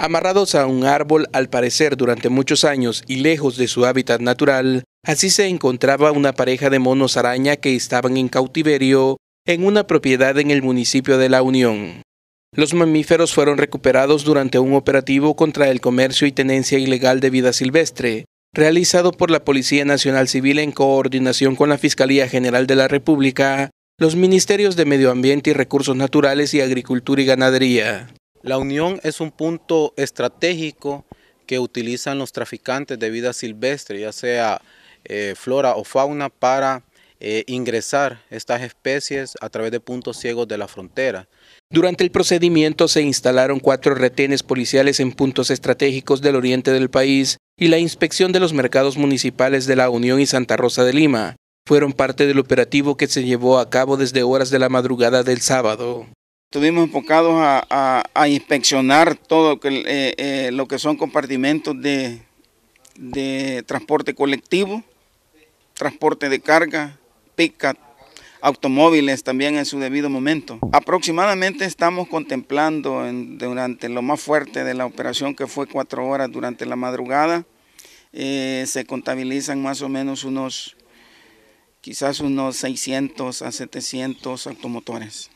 amarrados a un árbol al parecer durante muchos años y lejos de su hábitat natural, así se encontraba una pareja de monos araña que estaban en cautiverio en una propiedad en el municipio de La Unión. Los mamíferos fueron recuperados durante un operativo contra el comercio y tenencia ilegal de vida silvestre, realizado por la Policía Nacional Civil en coordinación con la Fiscalía General de la República, los Ministerios de Medio Ambiente y Recursos Naturales y Agricultura y Ganadería. La unión es un punto estratégico que utilizan los traficantes de vida silvestre, ya sea eh, flora o fauna, para eh, ingresar estas especies a través de puntos ciegos de la frontera. Durante el procedimiento se instalaron cuatro retenes policiales en puntos estratégicos del oriente del país y la inspección de los mercados municipales de La Unión y Santa Rosa de Lima fueron parte del operativo que se llevó a cabo desde horas de la madrugada del sábado. Estuvimos enfocados a, inspeccionar todo lo que eh, eh, son compartimentos de, transporte colectivo, transporte de carga, pick-up, automóviles también en su debido momento. Aproximadamente estamos contemplando durante lo más fuerte de la operación que fue cuatro horas durante la madrugada, eh, se contabilizan más o menos unos, quizás unos 600 a 700 automotores.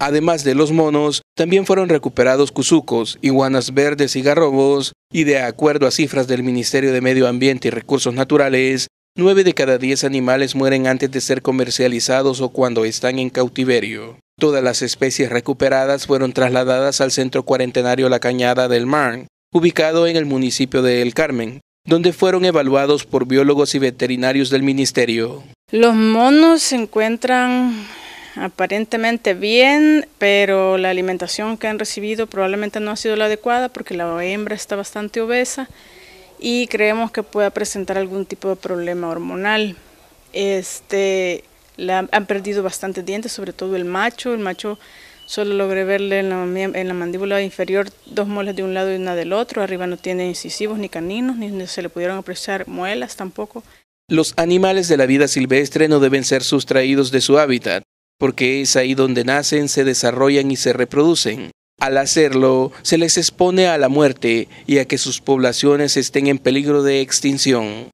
Además de los monos, también fueron recuperados cuzucos, iguanas verdes y garrobos, y de acuerdo a cifras del Ministerio de Medio Ambiente y Recursos Naturales, nueve de cada 10 animales mueren antes de ser comercializados o cuando están en cautiverio. Todas las especies recuperadas fueron trasladadas al Centro Cuarentenario La Cañada del Mar, ubicado en el municipio de El Carmen, donde fueron evaluados por biólogos y veterinarios del ministerio. Los monos se encuentran aparentemente bien, pero la alimentación que han recibido probablemente no ha sido la adecuada porque la hembra está bastante obesa y creemos que pueda presentar algún tipo de problema hormonal. Este, han perdido bastantes dientes, sobre todo el macho. El macho solo logré verle en la, mandíbula inferior dos muelas de un lado y una del otro. Arriba no tiene incisivos ni caninos, ni se le pudieron apreciar muelas tampoco. Los animales de la vida silvestre no deben ser sustraídos de su hábitat porque es ahí donde nacen, se desarrollan y se reproducen. Al hacerlo, se les expone a la muerte y a que sus poblaciones estén en peligro de extinción.